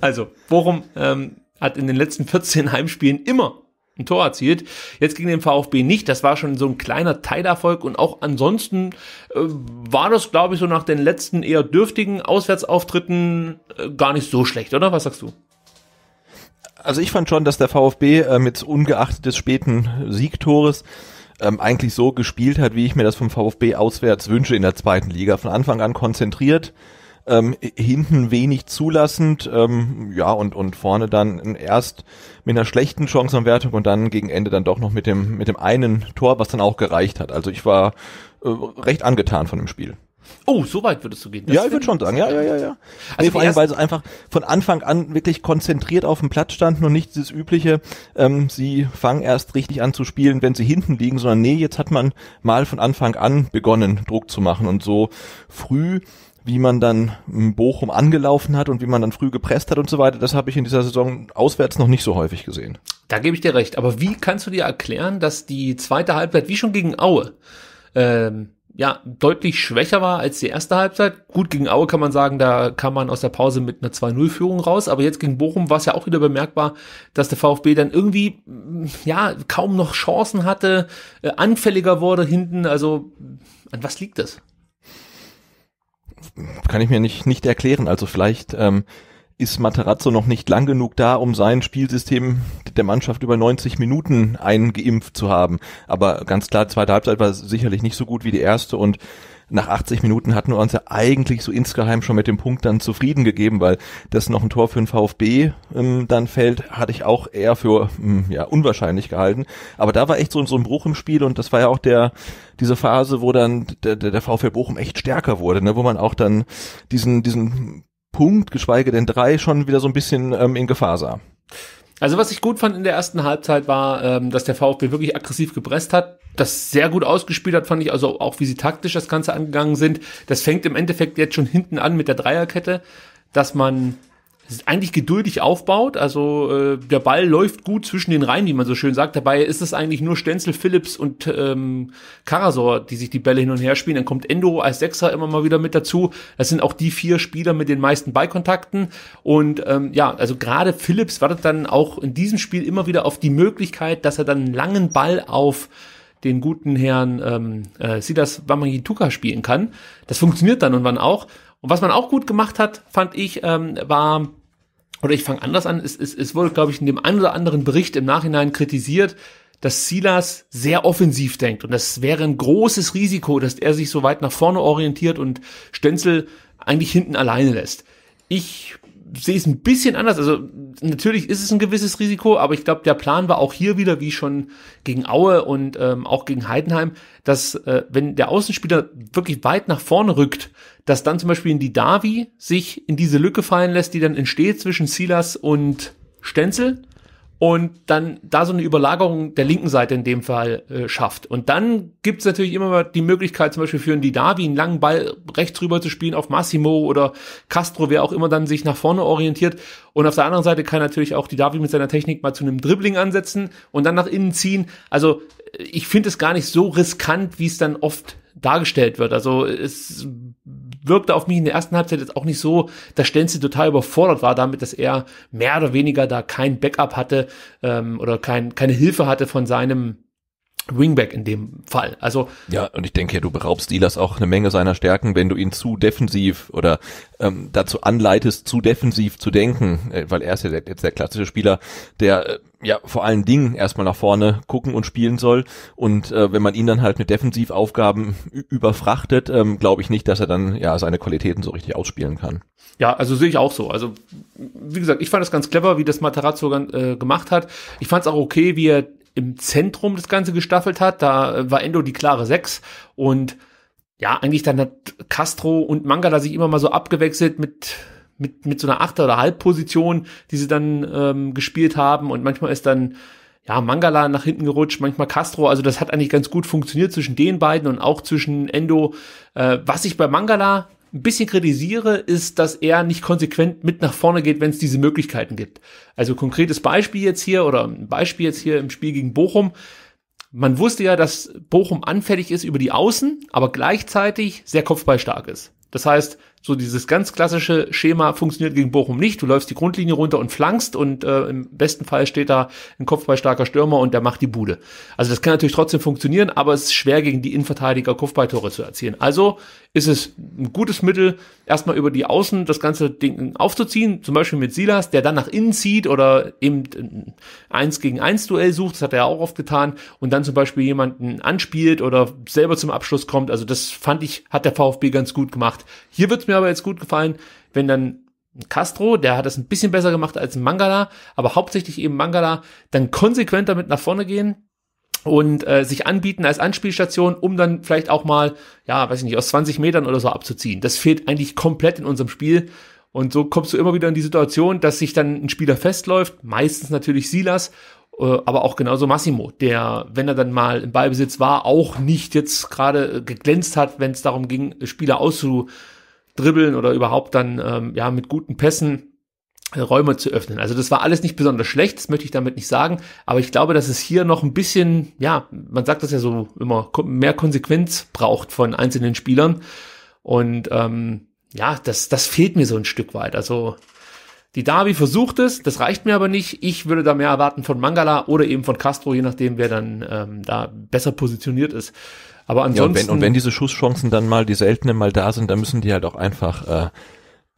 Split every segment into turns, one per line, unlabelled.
Also, Bochum ähm, hat in den letzten 14 Heimspielen immer ein Tor erzielt. Jetzt gegen den VfB nicht. Das war schon so ein kleiner Teilerfolg und auch ansonsten äh, war das, glaube ich, so nach den letzten eher dürftigen Auswärtsauftritten äh, gar nicht so schlecht, oder? Was sagst du?
Also ich fand schon, dass der VfB äh, mit ungeachtet des späten Siegtores ähm, eigentlich so gespielt hat, wie ich mir das vom VfB auswärts wünsche in der zweiten Liga. Von Anfang an konzentriert, ähm, hinten wenig zulassend, ähm, ja, und, und vorne dann erst mit einer schlechten Chancenanwertung und dann gegen Ende dann doch noch mit dem, mit dem einen Tor, was dann auch gereicht hat. Also ich war äh, recht angetan von dem Spiel.
Oh, so weit würdest du gehen. Das ja, ich würde schon sagen, ja, ja, ja, ja. Also nee, vor allem, weil sie einfach von
Anfang an wirklich konzentriert auf dem Platz standen und nicht dieses übliche, ähm, sie fangen erst richtig an zu spielen, wenn sie hinten liegen, sondern nee, jetzt hat man mal von Anfang an begonnen, Druck zu machen und so früh wie man dann Bochum angelaufen hat und wie man dann früh gepresst hat und so weiter, das habe ich in dieser Saison auswärts noch nicht so häufig gesehen.
Da gebe ich dir recht. Aber wie kannst du dir erklären, dass die zweite Halbzeit, wie schon gegen Aue, ähm, ja, deutlich schwächer war als die erste Halbzeit. Gut, gegen Aue kann man sagen, da kam man aus der Pause mit einer 2-0-Führung raus, aber jetzt gegen Bochum war es ja auch wieder bemerkbar, dass der VfB dann irgendwie, mm, ja, kaum noch Chancen hatte, äh, anfälliger wurde hinten, also an was liegt das?
kann ich mir nicht, nicht erklären. Also vielleicht ähm, ist Materazzo noch nicht lang genug da, um sein Spielsystem der Mannschaft über 90 Minuten eingeimpft zu haben. Aber ganz klar, zweite Halbzeit war sicherlich nicht so gut wie die erste und nach 80 Minuten hatten wir uns ja eigentlich so insgeheim schon mit dem Punkt dann zufrieden gegeben, weil dass noch ein Tor für den VfB ähm, dann fällt, hatte ich auch eher für mh, hm, ja unwahrscheinlich gehalten. Aber da war echt so, so ein Bruch im Spiel und das war ja auch der diese Phase, wo dann der, der, der VfB Bochum echt stärker wurde, ne? wo man auch dann diesen diesen Punkt, geschweige denn drei,
schon wieder so ein bisschen ähm, in Gefahr sah. Also was ich gut fand in der ersten Halbzeit war, ähm, dass der VfB wirklich aggressiv gepresst hat, das sehr gut ausgespielt hat, fand ich, also auch wie sie taktisch das Ganze angegangen sind. Das fängt im Endeffekt jetzt schon hinten an mit der Dreierkette, dass man ist eigentlich geduldig aufbaut. Also äh, der Ball läuft gut zwischen den Reihen, wie man so schön sagt. Dabei ist es eigentlich nur Stenzel, Phillips und ähm, Karasor, die sich die Bälle hin und her spielen. Dann kommt Endo als Sechser immer mal wieder mit dazu. Das sind auch die vier Spieler mit den meisten Ballkontakten. Und ähm, ja, also gerade Phillips wartet dann auch in diesem Spiel immer wieder auf die Möglichkeit, dass er dann einen langen Ball auf den guten Herrn ähm, äh, Sidas Wamangituka spielen kann. Das funktioniert dann und wann auch. Und was man auch gut gemacht hat, fand ich, ähm, war, oder ich fange anders an, es, es, es wurde, glaube ich, in dem einen oder anderen Bericht im Nachhinein kritisiert, dass Silas sehr offensiv denkt. Und das wäre ein großes Risiko, dass er sich so weit nach vorne orientiert und Stenzel eigentlich hinten alleine lässt. Ich sehe es ein bisschen anders. Also natürlich ist es ein gewisses Risiko, aber ich glaube, der Plan war auch hier wieder, wie schon gegen Aue und ähm, auch gegen Heidenheim, dass äh, wenn der Außenspieler wirklich weit nach vorne rückt, dass dann zum Beispiel in die Davi sich in diese Lücke fallen lässt, die dann entsteht zwischen Silas und Stenzel und dann da so eine Überlagerung der linken Seite in dem Fall äh, schafft. Und dann gibt es natürlich immer mal die Möglichkeit, zum Beispiel für einen Didavi einen langen Ball rechts rüber zu spielen auf Massimo oder Castro, wer auch immer dann sich nach vorne orientiert. Und auf der anderen Seite kann natürlich auch Didavi mit seiner Technik mal zu einem Dribbling ansetzen und dann nach innen ziehen. Also äh, ich finde es gar nicht so riskant, wie es dann oft dargestellt wird. Also es wirkte auf mich in der ersten Halbzeit jetzt auch nicht so, dass Stenzel total überfordert war damit, dass er mehr oder weniger da kein Backup hatte ähm, oder kein, keine Hilfe hatte von seinem Wingback in dem Fall. Also ja, und
ich denke, du beraubst Elas auch eine Menge seiner Stärken, wenn du ihn zu defensiv oder ähm, dazu anleitest, zu defensiv zu denken, äh, weil er ist ja jetzt der klassische Spieler, der äh, ja vor allen Dingen erstmal nach vorne gucken und spielen soll. Und äh, wenn man ihn dann halt mit Defensivaufgaben überfrachtet, ähm, glaube ich nicht, dass er dann ja seine Qualitäten so richtig ausspielen kann.
Ja, also sehe ich auch so. Also wie gesagt, ich fand es ganz clever, wie das Matarazzo äh, gemacht hat. Ich fand es auch okay, wie er im Zentrum das Ganze gestaffelt hat. Da äh, war Endo die klare Sechs. und ja, eigentlich dann hat Castro und Mangala sich immer mal so abgewechselt mit mit, mit so einer Achter- oder Halbposition, die sie dann ähm, gespielt haben. Und manchmal ist dann ja, Mangala nach hinten gerutscht, manchmal Castro. Also das hat eigentlich ganz gut funktioniert zwischen den beiden und auch zwischen Endo. Äh, was ich bei Mangala ein bisschen kritisiere, ist, dass er nicht konsequent mit nach vorne geht, wenn es diese Möglichkeiten gibt. Also konkretes Beispiel jetzt hier oder ein Beispiel jetzt hier im Spiel gegen Bochum. Man wusste ja, dass Bochum anfällig ist über die Außen, aber gleichzeitig sehr kopfballstark ist. Das heißt, so dieses ganz klassische Schema funktioniert gegen Bochum nicht. Du läufst die Grundlinie runter und flankst und äh, im besten Fall steht da ein kopfballstarker Stürmer und der macht die Bude. Also das kann natürlich trotzdem funktionieren, aber es ist schwer gegen die Innenverteidiger Kopfballtore zu erzielen. Also ist es ein gutes Mittel, erstmal über die Außen das ganze Ding aufzuziehen, zum Beispiel mit Silas, der dann nach innen zieht oder eben eins gegen eins Duell sucht, das hat er ja auch oft getan, und dann zum Beispiel jemanden anspielt oder selber zum Abschluss kommt. Also das fand ich, hat der VfB ganz gut gemacht. Hier wird's mir aber jetzt gut gefallen, wenn dann Castro, der hat das ein bisschen besser gemacht als Mangala, aber hauptsächlich eben Mangala, dann konsequent damit nach vorne gehen, und äh, sich anbieten als Anspielstation, um dann vielleicht auch mal, ja, weiß ich nicht, aus 20 Metern oder so abzuziehen. Das fehlt eigentlich komplett in unserem Spiel. Und so kommst du immer wieder in die Situation, dass sich dann ein Spieler festläuft, meistens natürlich Silas, äh, aber auch genauso Massimo, der, wenn er dann mal im Ballbesitz war, auch nicht jetzt gerade äh, geglänzt hat, wenn es darum ging, Spieler auszudribbeln oder überhaupt dann ähm, ja mit guten Pässen Räume zu öffnen. Also das war alles nicht besonders schlecht, das möchte ich damit nicht sagen, aber ich glaube, dass es hier noch ein bisschen, ja, man sagt das ja so immer, mehr Konsequenz braucht von einzelnen Spielern. Und ähm, ja, das, das fehlt mir so ein Stück weit. Also die Derby versucht es, das reicht mir aber nicht. Ich würde da mehr erwarten von Mangala oder eben von Castro, je nachdem, wer dann ähm, da besser positioniert ist. Aber ansonsten. Ja, und, wenn, und wenn diese
Schusschancen dann mal, die seltenen mal da sind, dann müssen die halt auch einfach äh,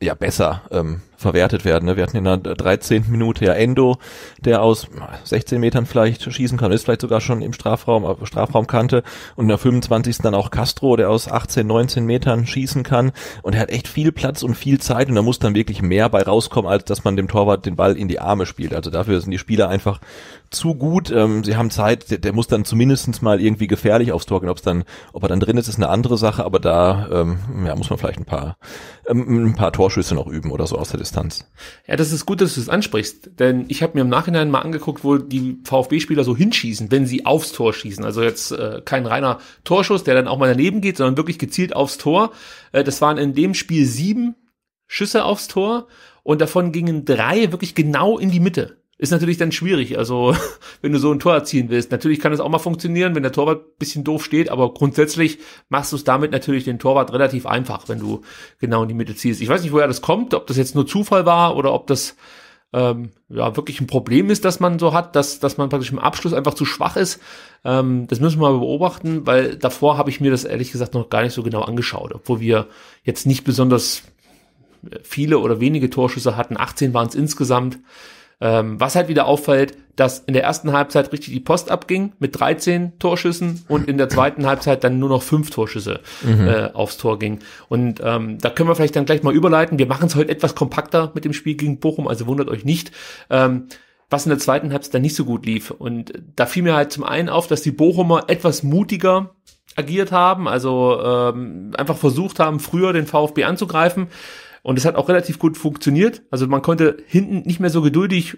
ja besser ähm, verwertet werden. Ne? Wir hatten in der 13. Minute ja Endo, der aus 16 Metern vielleicht schießen kann, ist vielleicht sogar schon im Strafraum, äh, Strafraumkante und in der 25. dann auch Castro, der aus 18, 19 Metern schießen kann und er hat echt viel Platz und viel Zeit und da muss dann wirklich mehr bei rauskommen, als dass man dem Torwart den Ball in die Arme spielt. Also dafür sind die Spieler einfach zu gut. Ähm, sie haben Zeit, der, der muss dann zumindestens mal irgendwie gefährlich aufs Tor gehen. Ob's dann, ob er dann drin ist, ist eine andere Sache, aber da
ähm, ja, muss man vielleicht ein paar, ähm, ein paar Torschüsse noch üben oder so aus der Distanz. Ja, das ist gut, dass du es das ansprichst, denn ich habe mir im Nachhinein mal angeguckt, wo die VfB-Spieler so hinschießen, wenn sie aufs Tor schießen. Also jetzt äh, kein reiner Torschuss, der dann auch mal daneben geht, sondern wirklich gezielt aufs Tor. Äh, das waren in dem Spiel sieben Schüsse aufs Tor und davon gingen drei wirklich genau in die Mitte. Ist natürlich dann schwierig, also wenn du so ein Tor erzielen willst. Natürlich kann es auch mal funktionieren, wenn der Torwart bisschen doof steht, aber grundsätzlich machst du es damit natürlich den Torwart relativ einfach, wenn du genau in die Mitte ziehst. Ich weiß nicht, woher das kommt, ob das jetzt nur Zufall war oder ob das ähm, ja wirklich ein Problem ist, dass man so hat, dass, dass man praktisch im Abschluss einfach zu schwach ist. Ähm, das müssen wir mal beobachten, weil davor habe ich mir das ehrlich gesagt noch gar nicht so genau angeschaut, obwohl wir jetzt nicht besonders viele oder wenige Torschüsse hatten. 18 waren es insgesamt. Ähm, was halt wieder auffällt, dass in der ersten Halbzeit richtig die Post abging mit 13 Torschüssen und in der zweiten Halbzeit dann nur noch fünf Torschüsse mhm. äh, aufs Tor ging. Und ähm, da können wir vielleicht dann gleich mal überleiten. Wir machen es heute etwas kompakter mit dem Spiel gegen Bochum, also wundert euch nicht. Ähm, was in der zweiten Halbzeit dann nicht so gut lief. Und da fiel mir halt zum einen auf, dass die Bochumer etwas mutiger agiert haben, also ähm, einfach versucht haben, früher den VfB anzugreifen. Und es hat auch relativ gut funktioniert. Also man konnte hinten nicht mehr so geduldig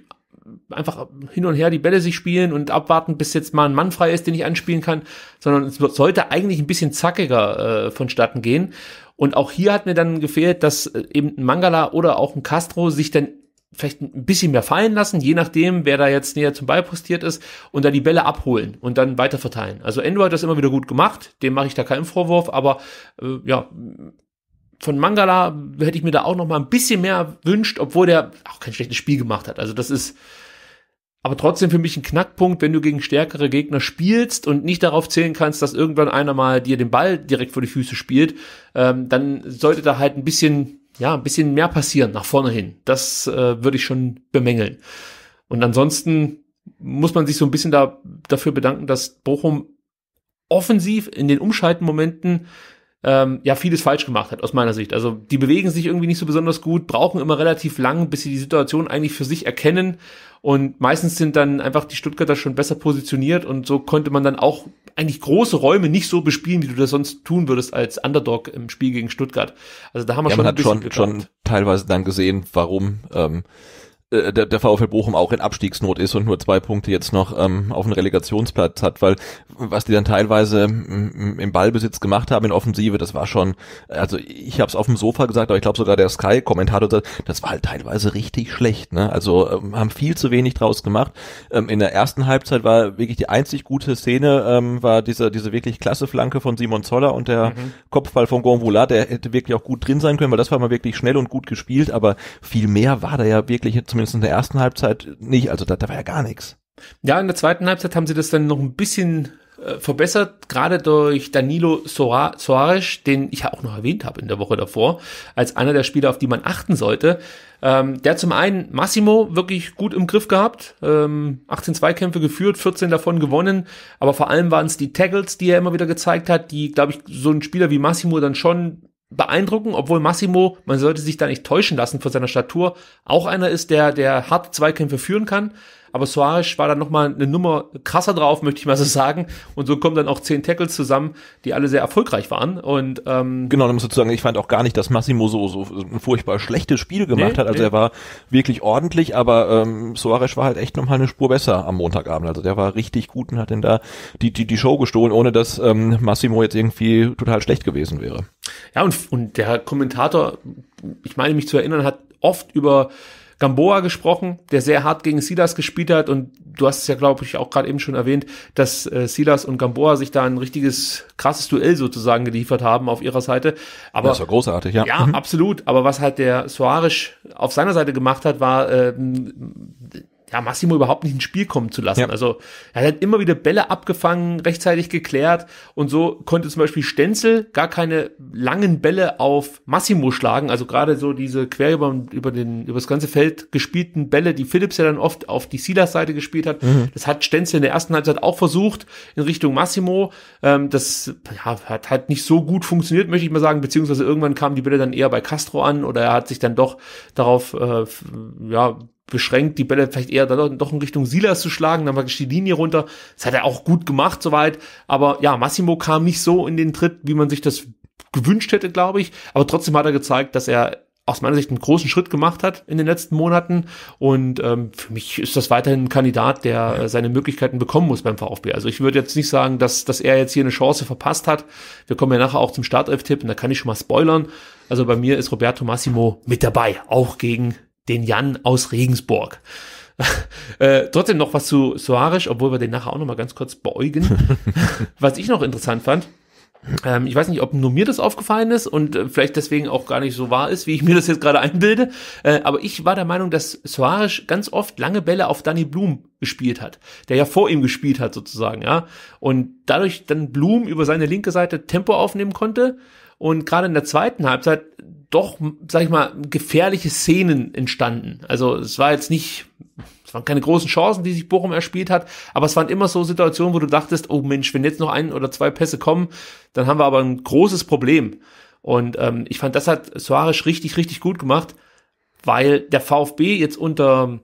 einfach hin und her die Bälle sich spielen und abwarten, bis jetzt mal ein Mann frei ist, den ich anspielen kann, sondern es sollte eigentlich ein bisschen zackiger äh, vonstatten gehen. Und auch hier hat mir dann gefehlt, dass äh, eben ein Mangala oder auch ein Castro sich dann vielleicht ein bisschen mehr fallen lassen, je nachdem, wer da jetzt näher zum Ball postiert ist, und da die Bälle abholen und dann weiter verteilen. Also Endo hat das immer wieder gut gemacht, dem mache ich da keinen Vorwurf, aber äh, ja, von Mangala hätte ich mir da auch noch mal ein bisschen mehr wünscht, obwohl der auch kein schlechtes Spiel gemacht hat. Also das ist aber trotzdem für mich ein Knackpunkt, wenn du gegen stärkere Gegner spielst und nicht darauf zählen kannst, dass irgendwann einer mal dir den Ball direkt vor die Füße spielt, ähm, dann sollte da halt ein bisschen, ja, ein bisschen mehr passieren nach vorne hin. Das äh, würde ich schon bemängeln. Und ansonsten muss man sich so ein bisschen da, dafür bedanken, dass Bochum offensiv in den Umschaltenmomenten ähm, ja vieles falsch gemacht hat aus meiner Sicht. Also die bewegen sich irgendwie nicht so besonders gut, brauchen immer relativ lang, bis sie die Situation eigentlich für sich erkennen und meistens sind dann einfach die Stuttgarter schon besser positioniert und so konnte man dann auch eigentlich große Räume nicht so bespielen, wie du das sonst tun würdest als Underdog im Spiel gegen Stuttgart. Also da haben wir ja, schon man hat schon, schon
teilweise dann gesehen, warum ähm, äh, der, der VfL Bochum auch in Abstiegsnot ist und nur zwei Punkte jetzt noch ähm, auf den Relegationsplatz hat, weil was die dann teilweise mm, im Ballbesitz gemacht haben in Offensive, das war schon, also ich habe es auf dem Sofa gesagt, aber ich glaube sogar der Sky-Kommentator das war halt teilweise richtig schlecht. Ne? Also ähm, haben viel zu wenig draus gemacht. Ähm, in der ersten Halbzeit war wirklich die einzig gute Szene, ähm, war diese, diese wirklich klasse Flanke von Simon Zoller und der mhm. Kopfball von Gonvola, der hätte wirklich auch gut drin sein können, weil das war mal wirklich schnell und gut gespielt, aber viel mehr war da ja wirklich zum zumindest in der ersten Halbzeit nicht. Also da, da war ja gar nichts.
Ja, in der zweiten Halbzeit haben sie das dann noch ein bisschen äh, verbessert, gerade durch Danilo Soares, den ich ja auch noch erwähnt habe in der Woche davor, als einer der Spieler, auf die man achten sollte. Ähm, der zum einen Massimo wirklich gut im Griff gehabt, ähm, 18 Zweikämpfe geführt, 14 davon gewonnen, aber vor allem waren es die Tackles, die er immer wieder gezeigt hat, die, glaube ich, so ein Spieler wie Massimo dann schon beeindrucken, obwohl Massimo, man sollte sich da nicht täuschen lassen vor seiner Statur, auch einer ist, der, der hart Zweikämpfe führen kann. Aber Soares war dann nochmal eine Nummer krasser drauf, möchte ich mal so sagen. Und so kommen dann auch zehn Tackles zusammen, die alle sehr erfolgreich waren. Und ähm, genau, da muss ich sagen, ich fand auch gar nicht, dass Massimo so, so ein furchtbar schlechtes Spiel gemacht nee, hat. Also nee. er war wirklich
ordentlich, aber ähm, Soares war halt echt nochmal eine Spur besser am Montagabend. Also der war richtig gut und hat denn da die, die, die Show gestohlen, ohne dass ähm, Massimo jetzt irgendwie total schlecht gewesen wäre.
Ja, und, und der Kommentator, ich meine mich zu erinnern, hat oft über Gamboa gesprochen, der sehr hart gegen Silas gespielt hat. Und du hast es ja, glaube ich, auch gerade eben schon erwähnt, dass äh, Silas und Gamboa sich da ein richtiges krasses Duell sozusagen geliefert haben auf ihrer Seite. Aber, das war großartig, ja. Ja, mhm. absolut. Aber was halt der Soares auf seiner Seite gemacht hat, war ähm, ja, Massimo überhaupt nicht ins Spiel kommen zu lassen. Ja. Also er hat immer wieder Bälle abgefangen, rechtzeitig geklärt und so konnte zum Beispiel Stenzel gar keine langen Bälle auf Massimo schlagen. Also gerade so diese quer über, über, den, über das ganze Feld gespielten Bälle, die Phillips ja dann oft auf die Silas Seite gespielt hat. Mhm. Das hat Stenzel in der ersten Halbzeit auch versucht in Richtung Massimo. Ähm, das ja, hat halt nicht so gut funktioniert, möchte ich mal sagen, beziehungsweise irgendwann kamen die Bälle dann eher bei Castro an oder er hat sich dann doch darauf äh, ja, beschränkt, die Bälle vielleicht eher dann doch in Richtung Silas zu schlagen, dann praktisch die Linie runter. Das hat er auch gut gemacht soweit. Aber ja, Massimo kam nicht so in den Tritt, wie man sich das gewünscht hätte, glaube ich. Aber trotzdem hat er gezeigt, dass er aus meiner Sicht einen großen Schritt gemacht hat in den letzten Monaten. Und ähm, für mich ist das weiterhin ein Kandidat, der ja. Äh, seine Möglichkeiten bekommen muss beim VfB. Also ich würde jetzt nicht sagen, dass, dass er jetzt hier eine Chance verpasst hat. Wir kommen ja nachher auch zum Startelf-Tipp und da kann ich schon mal spoilern. Also bei mir ist Roberto Massimo mit dabei, auch gegen den Jan aus Regensburg. äh, trotzdem noch was zu Soares, obwohl wir den nachher auch noch mal ganz kurz beäugen. was ich noch interessant fand, ähm, ich weiß nicht, ob nur mir das aufgefallen ist und äh, vielleicht deswegen auch gar nicht so wahr ist, wie ich mir das jetzt gerade einbilde. Äh, aber ich war der Meinung, dass Soares ganz oft lange Bälle auf Danny Blum gespielt hat, der ja vor ihm gespielt hat sozusagen, ja. Und dadurch dann Blum über seine linke Seite Tempo aufnehmen konnte und gerade in der zweiten Halbzeit doch, sag ich mal, gefährliche Szenen entstanden. Also es war jetzt nicht, es waren keine großen Chancen, die sich Bochum erspielt hat, aber es waren immer so Situationen, wo du dachtest, oh Mensch, wenn jetzt noch ein oder zwei Pässe kommen, dann haben wir aber ein großes Problem. Und ähm, ich fand, das hat Soares richtig, richtig gut gemacht, weil der VfB jetzt unter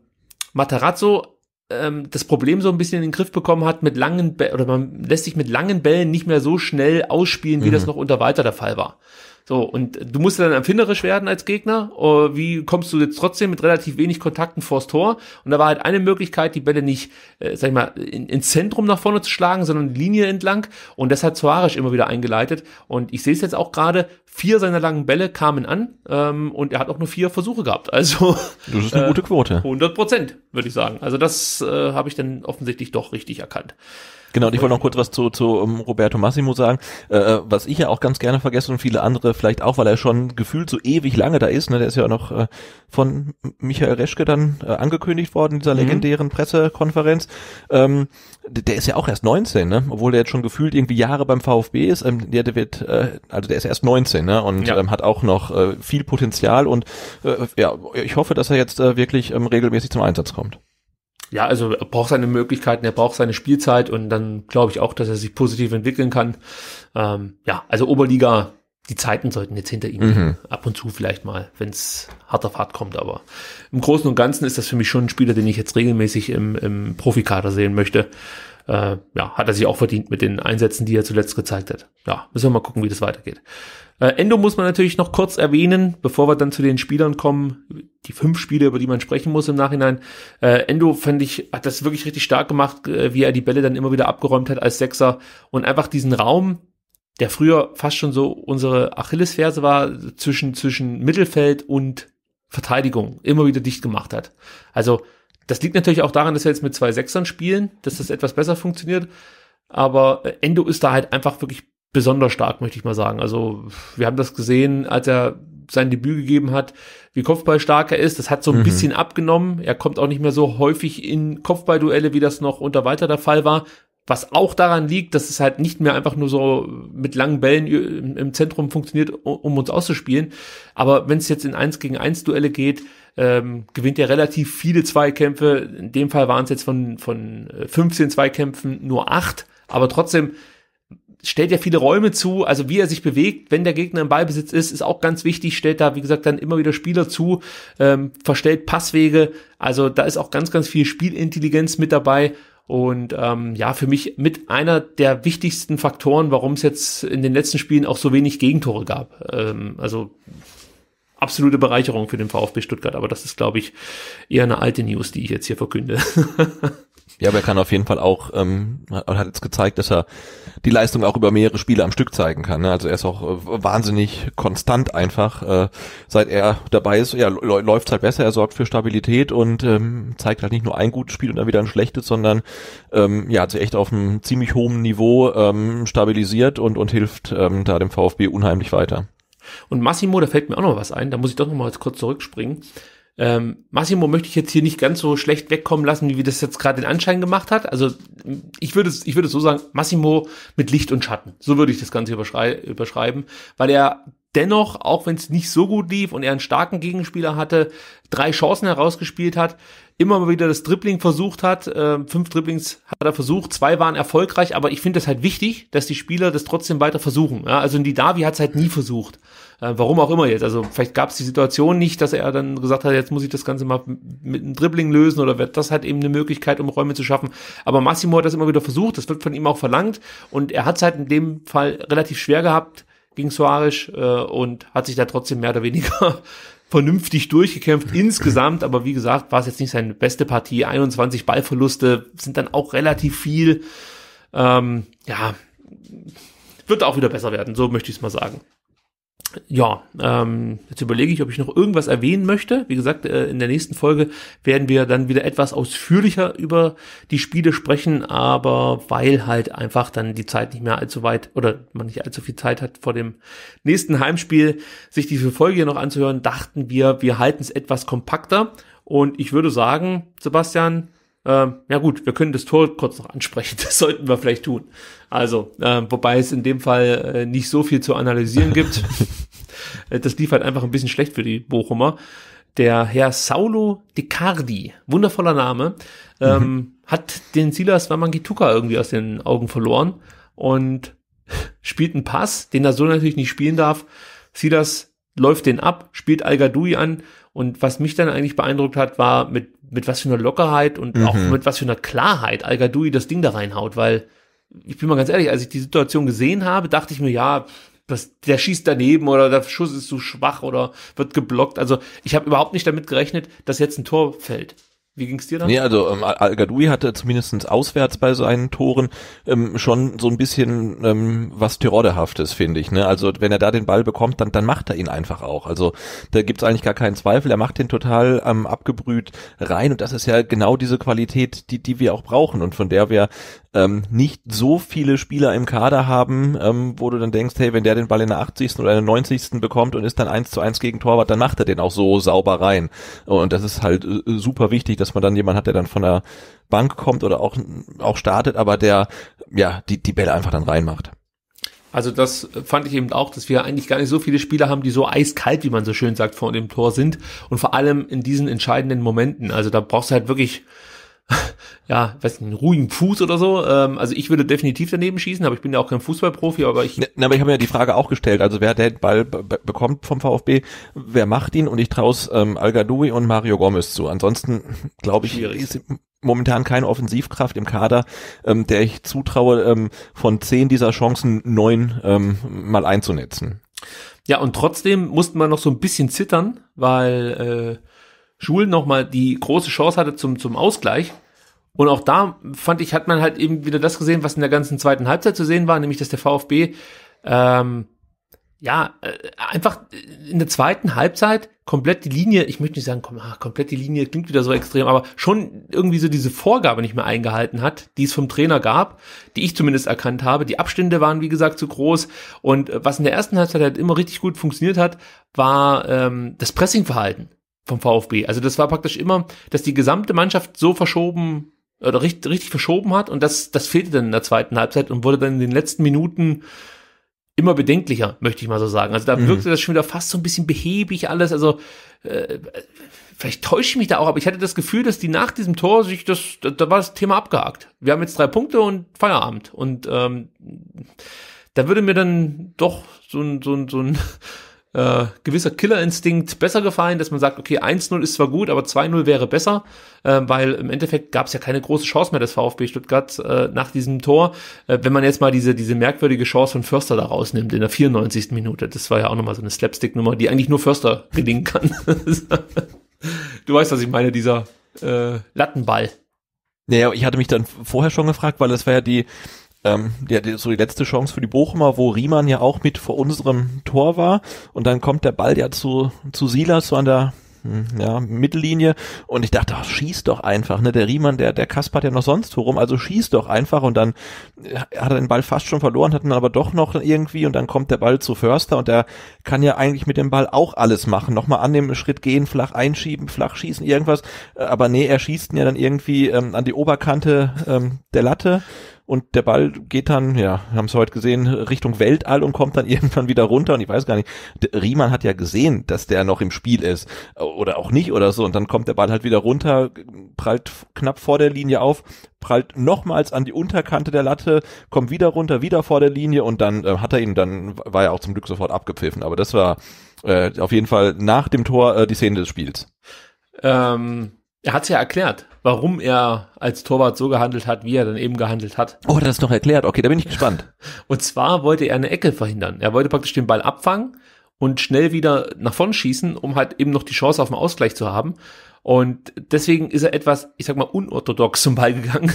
Materazzo ähm, das Problem so ein bisschen in den Griff bekommen hat mit langen Bällen, oder man lässt sich mit langen Bällen nicht mehr so schnell ausspielen, wie mhm. das noch unter Walter der Fall war. So, und du musst dann erfinderisch werden als Gegner. Oh, wie kommst du jetzt trotzdem mit relativ wenig Kontakten vors Tor? Und da war halt eine Möglichkeit, die Bälle nicht, äh, sag ich mal, in, ins Zentrum nach vorne zu schlagen, sondern Linie entlang. Und das hat Suarez immer wieder eingeleitet. Und ich sehe es jetzt auch gerade, vier seiner langen Bälle kamen an ähm, und er hat auch nur vier Versuche gehabt. Also Das ist eine äh, gute Quote. 100 Prozent, würde ich sagen. Also das äh, habe ich dann offensichtlich doch richtig erkannt. Genau, und ich wollte noch
kurz was zu, zu um, ähm, Roberto Massimo sagen, äh, äh, was ich ja auch ganz gerne vergesse und viele andere vielleicht auch, weil er schon gefühlt so ewig lange da ist. Ne? Der ist ja auch noch äh, von Michael Reschke dann äh, angekündigt worden, dieser mhm. legendären Pressekonferenz. Ähm, der ist ja auch erst 19, ne? obwohl der jetzt schon gefühlt irgendwie Jahre beim VfB ist. Ähm, der, der wird, äh, also der ist erst 19 ne? und ja. ähm, hat auch noch äh, viel Potenzial und äh, ja, ich hoffe, dass er jetzt äh, wirklich ähm, regelmäßig zum Einsatz kommt
ja, also er braucht seine Möglichkeiten, er braucht seine Spielzeit und dann glaube ich auch, dass er sich positiv entwickeln kann. Ähm, ja, also Oberliga, die Zeiten sollten jetzt hinter ihm mhm. ab und zu vielleicht mal, wenn es harter Fahrt kommt, aber im Großen und Ganzen ist das für mich schon ein Spieler, den ich jetzt regelmäßig im, im Profikader sehen möchte äh, ja, hat er sich auch verdient mit den Einsätzen, die er zuletzt gezeigt hat. Ja, müssen wir mal gucken, wie das weitergeht. Äh, Endo muss man natürlich noch kurz erwähnen, bevor wir dann zu den Spielern kommen, die fünf Spiele, über die man sprechen muss im Nachhinein. Äh, Endo, fand ich, hat das wirklich richtig stark gemacht, äh, wie er die Bälle dann immer wieder abgeräumt hat als Sechser und einfach diesen Raum, der früher fast schon so unsere Achillesferse war, zwischen, zwischen Mittelfeld und Verteidigung immer wieder dicht gemacht hat. Also das liegt natürlich auch daran, dass wir jetzt mit zwei Sechsern spielen, dass das etwas besser funktioniert. Aber äh, Endo ist da halt einfach wirklich besonders stark, möchte ich mal sagen. Also wir haben das gesehen, als er sein Debüt gegeben hat, wie kopfballstark er ist. Das hat so ein mhm. bisschen abgenommen. Er kommt auch nicht mehr so häufig in Kopfballduelle, wie das noch unter Walter der Fall war. Was auch daran liegt, dass es halt nicht mehr einfach nur so mit langen Bällen im Zentrum funktioniert, um uns auszuspielen. Aber wenn es jetzt in eins gegen eins Duelle geht, ähm, gewinnt ja relativ viele Zweikämpfe. In dem Fall waren es jetzt von, von 15 äh, Zweikämpfen nur 8, aber trotzdem stellt er viele Räume zu, also wie er sich bewegt, wenn der Gegner im Ballbesitz ist, ist auch ganz wichtig, stellt da, wie gesagt, dann immer wieder Spieler zu, ähm, verstellt Passwege, also da ist auch ganz, ganz viel Spielintelligenz mit dabei und ähm, ja, für mich mit einer der wichtigsten Faktoren, warum es jetzt in den letzten Spielen auch so wenig Gegentore gab. Ähm, also absolute Bereicherung für den VfB Stuttgart. Aber das ist, glaube ich, eher eine alte News, die ich jetzt hier verkünde.
ja, aber er kann auf jeden Fall auch, ähm, hat jetzt gezeigt, dass er die Leistung auch über mehrere Spiele am Stück zeigen kann. Ne? Also er ist auch äh, wahnsinnig konstant einfach. Äh, seit er dabei ist, ja, läuft halt besser, er sorgt für Stabilität und ähm, zeigt halt nicht nur ein gutes Spiel und dann wieder ein schlechtes, sondern ähm, ja, hat sich echt auf einem ziemlich
hohen Niveau ähm, stabilisiert und, und hilft ähm, da dem VfB unheimlich weiter. Und Massimo, da fällt mir auch noch was ein, da muss ich doch noch mal kurz zurückspringen. Ähm, Massimo möchte ich jetzt hier nicht ganz so schlecht wegkommen lassen, wie wir das jetzt gerade den Anschein gemacht hat. Also ich würde es, ich würde es so sagen, Massimo mit Licht und Schatten. So würde ich das Ganze überschrei überschreiben, weil er dennoch, auch wenn es nicht so gut lief und er einen starken Gegenspieler hatte, drei Chancen herausgespielt hat, immer mal wieder das Dribbling versucht hat. Äh, fünf Dribblings hat er versucht, zwei waren erfolgreich, aber ich finde es halt wichtig, dass die Spieler das trotzdem weiter versuchen. Ja, also die Davi hat es halt nie versucht. Äh, warum auch immer jetzt. Also vielleicht gab es die Situation nicht, dass er dann gesagt hat, jetzt muss ich das Ganze mal mit einem Dribbling lösen oder wird das halt eben eine Möglichkeit, um Räume zu schaffen. Aber Massimo hat das immer wieder versucht, das wird von ihm auch verlangt und er hat es halt in dem Fall relativ schwer gehabt gegen Suarez äh, und hat sich da trotzdem mehr oder weniger vernünftig durchgekämpft insgesamt, aber wie gesagt, war es jetzt nicht seine beste Partie. 21 Ballverluste sind dann auch relativ viel. Ähm, ja, wird auch wieder besser werden, so möchte ich es mal sagen ja, ähm, jetzt überlege ich, ob ich noch irgendwas erwähnen möchte. Wie gesagt, äh, in der nächsten Folge werden wir dann wieder etwas ausführlicher über die Spiele sprechen, aber weil halt einfach dann die Zeit nicht mehr allzu weit oder man nicht allzu viel Zeit hat vor dem nächsten Heimspiel, sich diese Folge hier noch anzuhören, dachten wir, wir halten es etwas kompakter. Und ich würde sagen, Sebastian, ähm, ja gut, wir können das Tor kurz noch ansprechen, das sollten wir vielleicht tun. Also, äh, wobei es in dem Fall äh, nicht so viel zu analysieren gibt. das lief halt einfach ein bisschen schlecht für die Bochumer. Der Herr Saulo Dicardi, wundervoller Name, ähm, mhm. hat den Silas Wamangituka irgendwie aus den Augen verloren und spielt einen Pass, den er so natürlich nicht spielen darf. Silas läuft den ab, spielt Al-Gadoui an und was mich dann eigentlich beeindruckt hat, war, mit mit was für einer Lockerheit und mhm. auch mit was für einer Klarheit al das Ding da reinhaut, weil ich bin mal ganz ehrlich, als ich die Situation gesehen habe, dachte ich mir, ja, das, der schießt daneben oder der Schuss ist zu schwach oder wird geblockt. Also ich habe überhaupt nicht damit gerechnet, dass jetzt ein Tor fällt. Wie ging's dir dann? Nee, also
ähm, Al-Gadoui hatte zumindestens auswärts bei seinen Toren ähm, schon so ein bisschen ähm, was Tyrodehaftes, finde ich. Ne? Also wenn er da den Ball bekommt, dann, dann macht er ihn einfach auch. Also da gibt's eigentlich gar keinen Zweifel. Er macht den total ähm, abgebrüht rein und das ist ja genau diese Qualität, die, die wir auch brauchen und von der wir ähm, nicht so viele Spieler im Kader haben, ähm, wo du dann denkst, hey, wenn der den Ball in der 80. oder in der 90. bekommt und ist dann eins zu eins gegen Torwart, dann macht er den auch so sauber rein. Und das ist halt äh, äh, super wichtig, dass man dann jemanden hat, der dann von der Bank kommt oder auch, auch startet, aber der ja die, die Bälle einfach dann reinmacht.
Also das fand ich eben auch, dass wir eigentlich gar nicht so viele Spieler haben, die so eiskalt, wie man so schön sagt, vor dem Tor sind und vor allem in diesen entscheidenden Momenten. Also da brauchst du halt wirklich ja, weiß nicht, einen ruhigen Fuß oder so. Ähm, also ich würde definitiv daneben schießen, aber ich bin ja auch kein Fußballprofi, aber ich. Ne, na, aber ich habe mir ja die Frage auch gestellt. Also wer den Ball
bekommt vom VfB, wer macht ihn? Und ich traue es ähm, Al Gadoui und Mario Gomez zu. Ansonsten glaube ich, Schwierig. ist momentan keine Offensivkraft im Kader, ähm, der ich zutraue, ähm, von zehn dieser Chancen neun ähm, mal einzunetzen.
Ja, und trotzdem mussten wir noch so ein bisschen zittern, weil äh, Schulen nochmal die große Chance hatte zum, zum Ausgleich. Und auch da fand ich, hat man halt eben wieder das gesehen, was in der ganzen zweiten Halbzeit zu sehen war, nämlich dass der VfB ähm, ja äh, einfach in der zweiten Halbzeit komplett die Linie, ich möchte nicht sagen, komm, ach, komplett die Linie klingt wieder so extrem, aber schon irgendwie so diese Vorgabe nicht mehr eingehalten hat, die es vom Trainer gab, die ich zumindest erkannt habe. Die Abstände waren, wie gesagt, zu groß. Und äh, was in der ersten Halbzeit halt immer richtig gut funktioniert hat, war ähm, das Pressingverhalten vom VfB. Also das war praktisch immer, dass die gesamte Mannschaft so verschoben oder richtig, richtig verschoben hat und das, das fehlte dann in der zweiten Halbzeit und wurde dann in den letzten Minuten immer bedenklicher, möchte ich mal so sagen. Also da mhm. wirkte das schon wieder fast so ein bisschen behäbig alles. Also äh, vielleicht täusche ich mich da auch, aber ich hatte das Gefühl, dass die nach diesem Tor sich das, da, da war das Thema abgehakt. Wir haben jetzt drei Punkte und Feierabend. Und ähm, da würde mir dann doch so ein, so ein, so ein äh, gewisser Killerinstinkt besser gefallen, dass man sagt, okay, 1-0 ist zwar gut, aber 2-0 wäre besser, äh, weil im Endeffekt gab es ja keine große Chance mehr des VfB Stuttgart äh, nach diesem Tor. Äh, wenn man jetzt mal diese, diese merkwürdige Chance von Förster da rausnimmt in der 94. Minute, das war ja auch nochmal so eine Slapstick-Nummer, die eigentlich nur Förster gelingen kann. du weißt, was ich meine, dieser äh, Lattenball. Naja, ich hatte mich dann vorher schon gefragt, weil das war ja die,
ähm, ja, so die letzte Chance für die Bochumer, wo Riemann ja auch mit vor unserem Tor war und dann kommt der Ball ja zu, zu Silas so an der hm, ja, Mittellinie und ich dachte, ach, schieß doch einfach, ne, der Riemann, der, der Kaspert ja noch sonst rum, also schieß doch einfach und dann hat er den Ball fast schon verloren, hat ihn aber doch noch irgendwie und dann kommt der Ball zu Förster und der kann ja eigentlich mit dem Ball auch alles machen, nochmal annehmen, Schritt gehen, flach einschieben, flach schießen, irgendwas, äh, aber nee, er schießt ihn ja dann irgendwie ähm, an die Oberkante ähm, der Latte und der Ball geht dann, ja, wir haben es heute gesehen, Richtung Weltall und kommt dann irgendwann wieder runter und ich weiß gar nicht, Riemann hat ja gesehen, dass der noch im Spiel ist oder auch nicht oder so und dann kommt der Ball halt wieder runter, prallt knapp vor der Linie auf, prallt nochmals an die Unterkante der Latte, kommt wieder runter, wieder vor der Linie und dann äh, hat er ihn, dann war er auch zum Glück sofort abgepfiffen, aber das war äh, auf jeden Fall nach
dem Tor äh, die Szene des Spiels.
Ähm,
er hat es ja erklärt warum er als Torwart so gehandelt hat, wie er dann eben gehandelt hat. Oh, hat ist das noch erklärt? Okay, da bin ich gespannt. und zwar wollte er eine Ecke verhindern. Er wollte praktisch den Ball abfangen und schnell wieder nach vorn schießen, um halt eben noch die Chance auf einen Ausgleich zu haben. Und deswegen ist er etwas, ich sag mal, unorthodox zum Ball gegangen.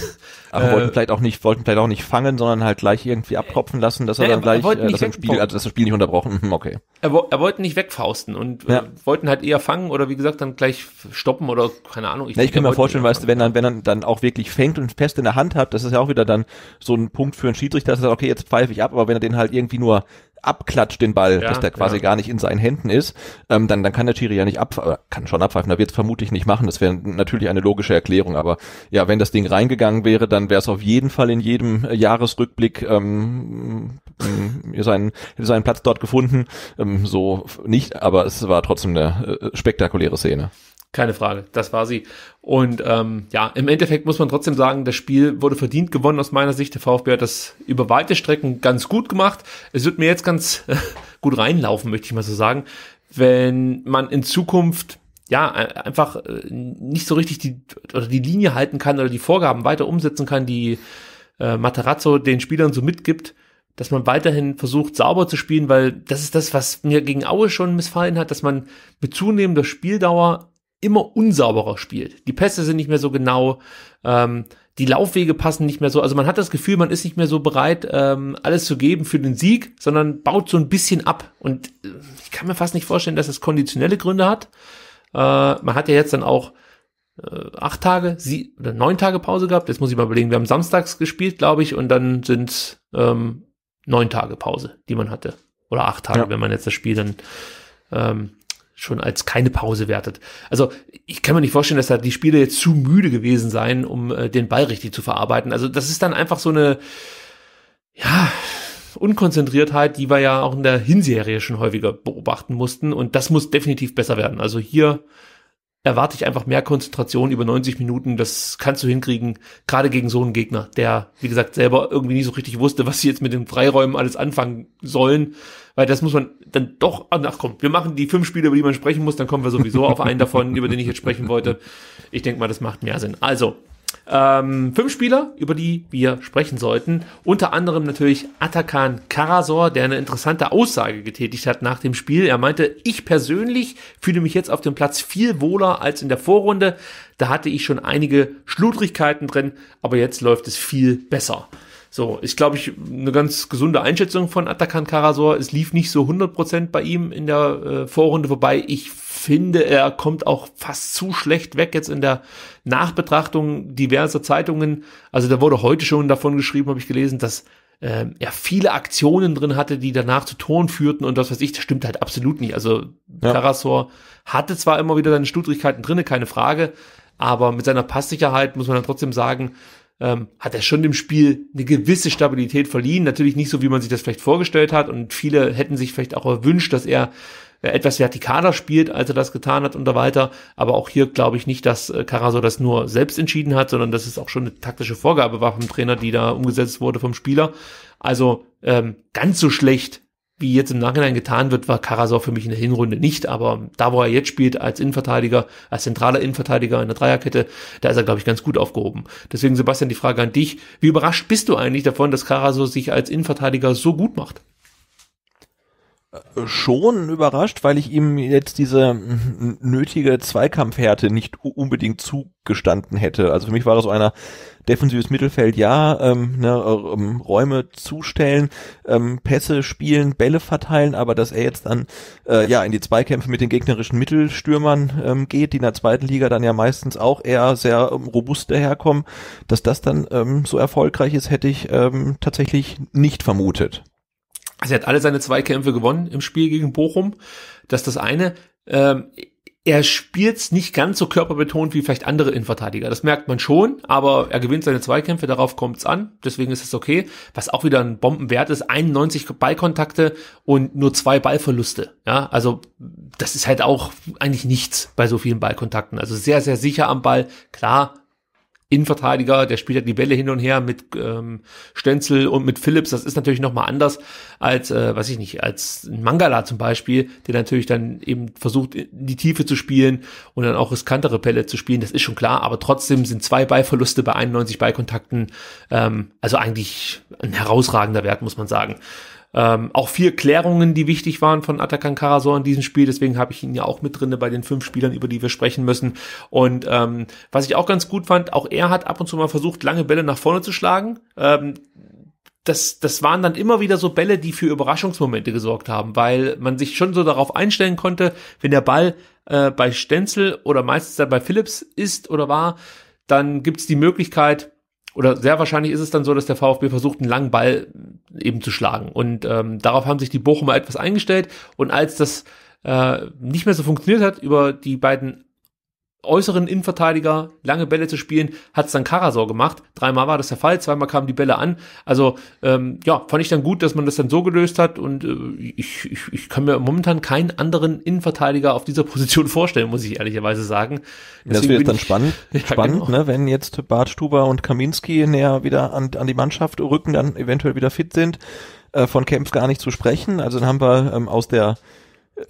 Aber äh, wollten vielleicht auch nicht, wollten vielleicht auch nicht fangen,
sondern halt gleich irgendwie abklopfen lassen, dass er ja, dann gleich, er äh, dass, er Spiel, also dass das Spiel nicht unterbrochen, hm, okay.
Er, er wollte nicht wegfausten und äh, ja. äh, wollten halt eher fangen oder wie gesagt dann gleich stoppen oder keine Ahnung. Ich, ja, ich kann mir vorstellen,
weißt du, wenn dann, wenn dann dann auch wirklich fängt und fest in der Hand hat, das ist ja auch wieder dann so ein Punkt für einen Schiedsrichter, dass er sagt, okay, jetzt pfeife ich ab, aber wenn er den halt irgendwie nur abklatscht den Ball, ja, dass der quasi ja. gar nicht in seinen Händen ist, ähm, dann, dann kann der Schiri ja nicht abpfeifen, äh, kann schon abpfeifen, da wird es vermutlich nicht machen, das wäre natürlich eine logische Erklärung, aber ja, wenn das Ding reingegangen wäre, dann wäre es auf jeden Fall in jedem äh, Jahresrückblick ähm, mm, mm, seinen, seinen Platz dort gefunden, ähm, so nicht, aber es war trotzdem eine äh, spektakuläre Szene.
Keine Frage, das war sie. Und ähm, ja, im Endeffekt muss man trotzdem sagen, das Spiel wurde verdient gewonnen aus meiner Sicht. Der VfB hat das über weite Strecken ganz gut gemacht. Es wird mir jetzt ganz äh, gut reinlaufen, möchte ich mal so sagen, wenn man in Zukunft ja einfach äh, nicht so richtig die oder die Linie halten kann oder die Vorgaben weiter umsetzen kann, die äh, Materazzo den Spielern so mitgibt dass man weiterhin versucht, sauber zu spielen, weil das ist das, was mir gegen Aue schon missfallen hat, dass man mit zunehmender Spieldauer immer unsauberer spielt. Die Pässe sind nicht mehr so genau, ähm, die Laufwege passen nicht mehr so. Also man hat das Gefühl, man ist nicht mehr so bereit, ähm, alles zu geben für den Sieg, sondern baut so ein bisschen ab. Und äh, ich kann mir fast nicht vorstellen, dass das konditionelle Gründe hat. Äh, man hat ja jetzt dann auch äh, acht Tage, sie oder neun Tage Pause gehabt. Jetzt muss ich mal überlegen, wir haben samstags gespielt, glaube ich, und dann sind ähm, neun Tage Pause, die man hatte. Oder acht Tage, ja. wenn man jetzt das Spiel dann ähm, schon als keine Pause wertet. Also ich kann mir nicht vorstellen, dass da die Spieler jetzt zu müde gewesen seien, um äh, den Ball richtig zu verarbeiten. Also das ist dann einfach so eine, ja, Unkonzentriertheit, die wir ja auch in der Hinserie schon häufiger beobachten mussten. Und das muss definitiv besser werden. Also hier erwarte ich einfach mehr Konzentration über 90 Minuten. Das kannst du hinkriegen, gerade gegen so einen Gegner, der, wie gesagt, selber irgendwie nicht so richtig wusste, was sie jetzt mit den Freiräumen alles anfangen sollen weil das muss man dann doch, ach komm, wir machen die fünf Spiele, über die man sprechen muss, dann kommen wir sowieso auf einen davon, über den ich jetzt sprechen wollte. Ich denke mal, das macht mehr Sinn. Also, ähm, fünf Spieler, über die wir sprechen sollten. Unter anderem natürlich Atakan Karasor, der eine interessante Aussage getätigt hat nach dem Spiel. Er meinte, ich persönlich fühle mich jetzt auf dem Platz viel wohler als in der Vorrunde. Da hatte ich schon einige Schludrigkeiten drin, aber jetzt läuft es viel besser. So, ich glaube, ich eine ganz gesunde Einschätzung von Atakan Karasor. Es lief nicht so 100% bei ihm in der äh, Vorrunde wobei Ich finde, er kommt auch fast zu schlecht weg jetzt in der Nachbetrachtung diverser Zeitungen. Also da wurde heute schon davon geschrieben, habe ich gelesen, dass äh, er viele Aktionen drin hatte, die danach zu Toren führten und das weiß ich, das stimmt halt absolut nicht. Also ja. Karasor hatte zwar immer wieder seine Stutrigkeiten drinne, keine Frage, aber mit seiner Passsicherheit muss man dann trotzdem sagen, ähm, hat er schon dem Spiel eine gewisse Stabilität verliehen. Natürlich nicht so, wie man sich das vielleicht vorgestellt hat. Und viele hätten sich vielleicht auch erwünscht, dass er äh, etwas vertikaler spielt, als er das getan hat und so weiter. Aber auch hier glaube ich nicht, dass äh, Carasso das nur selbst entschieden hat, sondern dass es auch schon eine taktische Vorgabe war vom Trainer, die da umgesetzt wurde vom Spieler. Also ähm, ganz so schlecht wie jetzt im Nachhinein getan wird, war Karasor für mich in der Hinrunde nicht, aber da, wo er jetzt spielt, als Innenverteidiger, als zentraler Innenverteidiger in der Dreierkette, da ist er, glaube ich, ganz gut aufgehoben. Deswegen, Sebastian, die Frage an dich, wie überrascht bist du eigentlich davon, dass Karasor sich als Innenverteidiger so gut macht?
Äh, schon überrascht, weil ich ihm jetzt diese nötige Zweikampfhärte nicht unbedingt zugestanden hätte. Also für mich war das so einer defensives Mittelfeld, ja, ähm, ne, äh, ähm, Räume zustellen, ähm, Pässe spielen, Bälle verteilen, aber dass er jetzt dann äh, ja in die Zweikämpfe mit den gegnerischen Mittelstürmern ähm, geht, die in der zweiten Liga dann ja meistens auch eher sehr ähm, robust daherkommen, dass das dann ähm, so erfolgreich ist, hätte ich ähm, tatsächlich nicht vermutet.
Also er hat alle seine Zweikämpfe gewonnen im Spiel gegen Bochum. Das ist das eine. Ähm, er spielt's nicht ganz so körperbetont wie vielleicht andere Innenverteidiger. Das merkt man schon, aber er gewinnt seine Zweikämpfe, darauf kommt's an. Deswegen ist es okay. Was auch wieder ein Bombenwert ist, 91 Ballkontakte und nur zwei Ballverluste. Ja, also das ist halt auch eigentlich nichts bei so vielen Ballkontakten. Also sehr, sehr sicher am Ball. Klar, Innenverteidiger, der spielt halt die Bälle hin und her mit ähm, Stenzel und mit Phillips. Das ist natürlich nochmal anders als, äh, weiß ich nicht, als Mangala zum Beispiel, der natürlich dann eben versucht, in die Tiefe zu spielen und dann auch riskantere Bälle zu spielen. Das ist schon klar, aber trotzdem sind zwei Ballverluste bei 91 Ballkontakten, ähm, also eigentlich ein herausragender Wert, muss man sagen. Ähm, auch vier Klärungen, die wichtig waren von Atakan Karasor in diesem Spiel. Deswegen habe ich ihn ja auch mit drinne bei den fünf Spielern, über die wir sprechen müssen. Und ähm, was ich auch ganz gut fand, auch er hat ab und zu mal versucht, lange Bälle nach vorne zu schlagen. Ähm, das, das waren dann immer wieder so Bälle, die für Überraschungsmomente gesorgt haben, weil man sich schon so darauf einstellen konnte, wenn der Ball äh, bei Stenzel oder meistens dann bei Phillips ist oder war, dann gibt's die Möglichkeit, oder sehr wahrscheinlich ist es dann so, dass der VfB versucht, einen langen Ball eben zu schlagen. Und ähm, darauf haben sich die Bochumer etwas eingestellt. Und als das äh, nicht mehr so funktioniert hat über die beiden äußeren Innenverteidiger lange Bälle zu spielen, hat es dann Karasor gemacht. Dreimal war das der Fall, zweimal kamen die Bälle an. Also ähm, ja, fand ich dann gut, dass man das dann so gelöst hat und äh, ich, ich, ich kann mir momentan keinen anderen Innenverteidiger auf dieser Position vorstellen, muss ich ehrlicherweise sagen. Deswegen das wird dann ich, spannend, ja, genau. spannend genau.
ne, wenn jetzt Bart Bartstuber und Kaminski näher wieder an, an die Mannschaft rücken, dann eventuell wieder fit sind, äh, von Camps gar nicht zu sprechen. Also dann haben wir ähm, aus der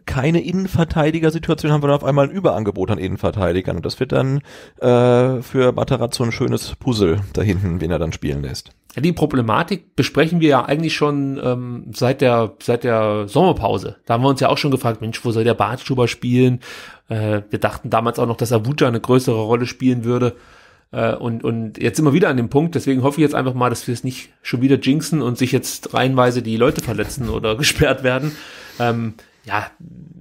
keine Innenverteidiger-Situation haben wir dann auf einmal ein Überangebot an Innenverteidigern. Und das wird dann äh, für Matarazzo ein schönes Puzzle da hinten, wen er dann spielen lässt.
Die Problematik besprechen wir ja eigentlich schon ähm, seit der seit der Sommerpause. Da haben wir uns ja auch schon gefragt, Mensch, wo soll der Bartschuber spielen? Äh, wir dachten damals auch noch, dass Abuja eine größere Rolle spielen würde. Äh, und, und jetzt sind wir wieder an dem Punkt, deswegen hoffe ich jetzt einfach mal, dass wir es nicht schon wieder jinxen und sich jetzt reihenweise die Leute verletzen oder gesperrt werden. Ähm, ja,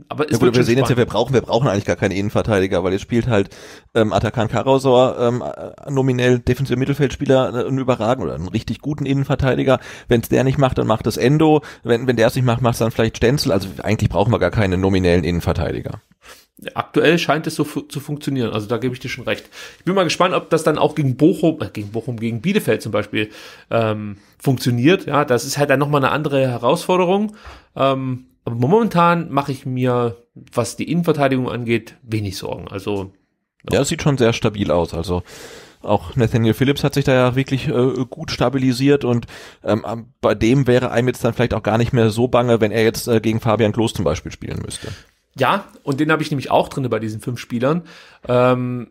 aber ist ja, gut, wir sehen jetzt ja, wir brauchen,
wir brauchen eigentlich gar keine Innenverteidiger, weil jetzt spielt halt ähm, Atakan
Karasor
ähm, äh, nominell defensive Mittelfeldspieler äh, einen überragenden oder einen richtig guten Innenverteidiger. Wenn es der nicht macht, dann macht das Endo. Wenn, wenn der es nicht macht, macht es dann vielleicht Stenzel. Also eigentlich brauchen wir gar keine nominellen Innenverteidiger.
Aktuell scheint es so zu funktionieren. Also da gebe ich dir schon recht. Ich bin mal gespannt, ob das dann auch gegen Bochum, äh, gegen Bochum, gegen Bielefeld zum Beispiel ähm, funktioniert. Ja, das ist halt dann nochmal eine andere Herausforderung. Ähm, aber momentan mache ich mir, was die Innenverteidigung angeht, wenig Sorgen. Also ja, es sieht schon sehr stabil aus.
Also auch Nathaniel Phillips hat sich da ja wirklich äh, gut stabilisiert und ähm, bei dem wäre einem jetzt dann vielleicht auch gar nicht mehr so bange, wenn er jetzt äh, gegen Fabian Kloß zum Beispiel spielen müsste.
Ja, und den habe ich nämlich auch drin bei diesen fünf Spielern. Ähm,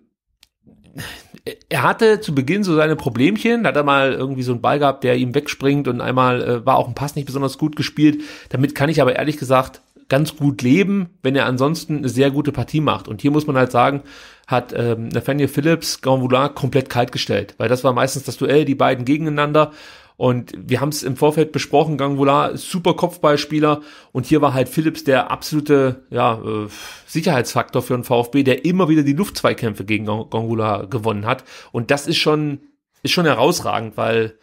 er hatte zu Beginn so seine Problemchen, da hat er mal irgendwie so einen Ball gehabt, der ihm wegspringt und einmal äh, war auch ein Pass nicht besonders gut gespielt. Damit kann ich aber ehrlich gesagt ganz gut leben, wenn er ansonsten eine sehr gute Partie macht. Und hier muss man halt sagen, hat ähm, Nathaniel Phillips Grand Voulard komplett kalt gestellt, weil das war meistens das Duell, die beiden gegeneinander und wir haben es im Vorfeld besprochen, Gangula, super Kopfballspieler. Und hier war halt Philips der absolute ja, äh, Sicherheitsfaktor für den VfB, der immer wieder die Luftzweikämpfe gegen Gangula gewonnen hat. Und das ist schon, ist schon herausragend, weil